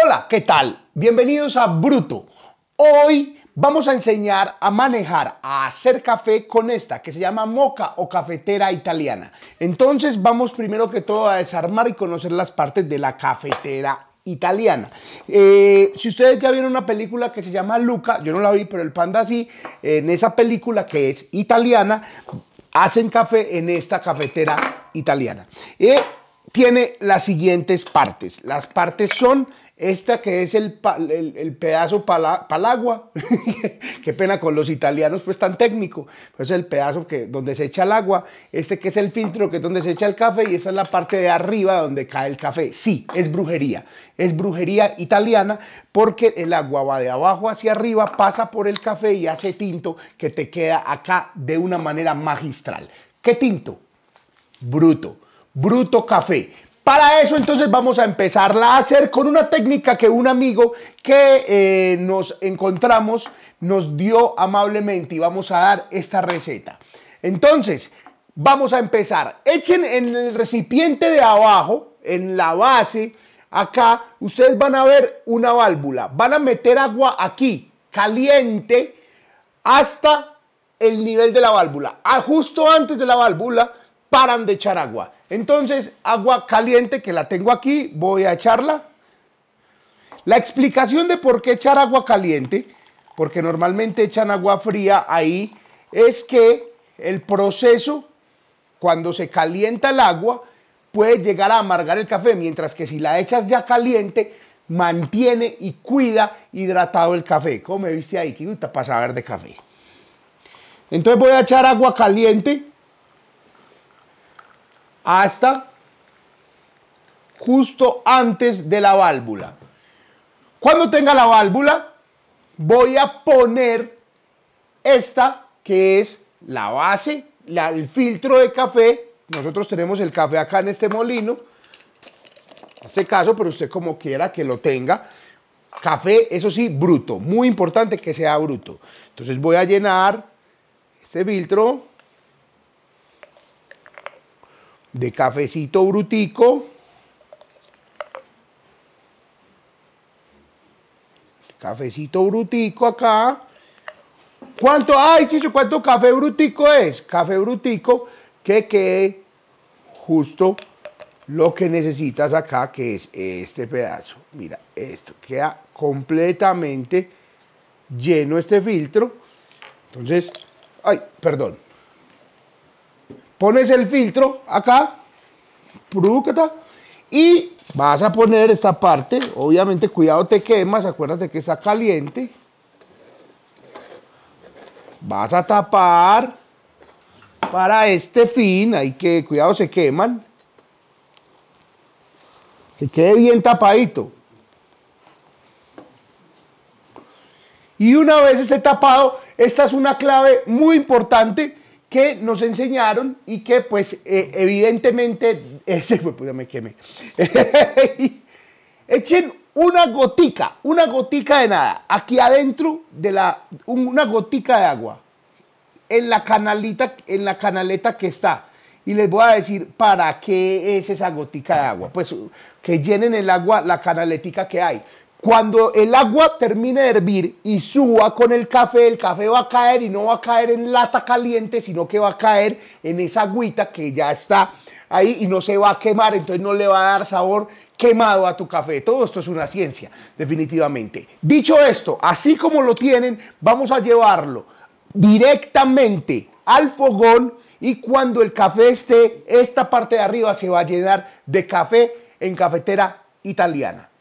Hola, ¿qué tal? Bienvenidos a Bruto. Hoy vamos a enseñar a manejar, a hacer café con esta que se llama moca o cafetera italiana. Entonces vamos primero que todo a desarmar y conocer las partes de la cafetera italiana. Eh, si ustedes ya vieron una película que se llama Luca, yo no la vi, pero el panda sí, en esa película que es italiana, hacen café en esta cafetera italiana. Eh, tiene las siguientes partes. Las partes son esta que es el, para el pedazo Qué pena con los italianos, pues tan técnico. Pues es el pedazo que, donde se echa el agua. Este que es el filtro, que es donde se echa el café. Y esta es la parte de arriba donde cae el café. Sí, es brujería. Es brujería italiana porque el agua va de abajo hacia arriba, pasa por el café y hace tinto que te queda acá de una manera magistral. ¿Qué tinto? Bruto. Bruto Café. Para eso entonces vamos a empezarla a hacer con una técnica que un amigo que eh, nos encontramos nos dio amablemente y vamos a dar esta receta. Entonces, vamos a empezar. Echen en el recipiente de abajo, en la base, acá, ustedes van a ver una válvula. Van a meter agua aquí, caliente, hasta el nivel de la válvula. a ah, justo antes de la válvula, paran de echar agua. Entonces, agua caliente que la tengo aquí, voy a echarla. La explicación de por qué echar agua caliente, porque normalmente echan agua fría ahí, es que el proceso, cuando se calienta el agua, puede llegar a amargar el café, mientras que si la echas ya caliente, mantiene y cuida hidratado el café. Como me viste ahí, que para saber de café. Entonces voy a echar agua caliente hasta justo antes de la válvula. Cuando tenga la válvula, voy a poner esta que es la base, el filtro de café. Nosotros tenemos el café acá en este molino. En este caso, pero usted como quiera que lo tenga. Café, eso sí, bruto. Muy importante que sea bruto. Entonces voy a llenar este filtro de cafecito brutico. Cafecito brutico acá. ¿Cuánto? ¡Ay, Chicho! ¿Cuánto café brutico es? Café brutico que quede justo lo que necesitas acá, que es este pedazo. Mira, esto queda completamente lleno este filtro. Entonces, ay, perdón, pones el filtro acá, y vas a poner esta parte, obviamente cuidado te quemas, acuérdate que está caliente, vas a tapar para este fin, hay que, cuidado se queman, que quede bien tapadito. Y una vez esté tapado, esta es una clave muy importante que nos enseñaron y que pues eh, evidentemente, ese fue, echen una gotica, una gotica de nada, aquí adentro de la, una gotica de agua, en la canalita, en la canaleta que está. Y les voy a decir para qué es esa gotica de agua. Pues que llenen el agua la canaletica que hay. Cuando el agua termine de hervir y suba con el café, el café va a caer y no va a caer en lata caliente, sino que va a caer en esa agüita que ya está ahí y no se va a quemar, entonces no le va a dar sabor quemado a tu café. Todo esto es una ciencia, definitivamente. Dicho esto, así como lo tienen, vamos a llevarlo directamente al fogón y cuando el café esté, esta parte de arriba se va a llenar de café en cafetera italiana.